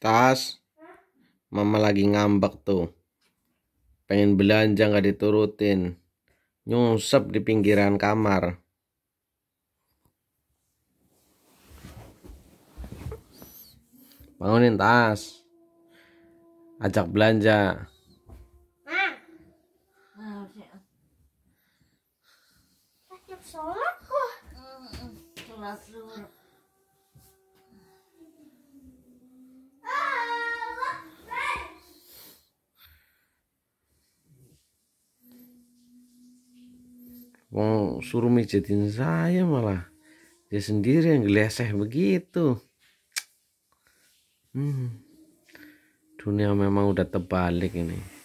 Tas. Mama lagi ngambek tuh. Pengen belanja nggak diturutin. Nyungsep di pinggiran kamar. Bangunin tas. Ajak belanja. Sholat kok. Mau suruh mijitin saya malah. Dia sendiri yang geleseh begitu. Hmm. Dunia memang udah terbalik ini.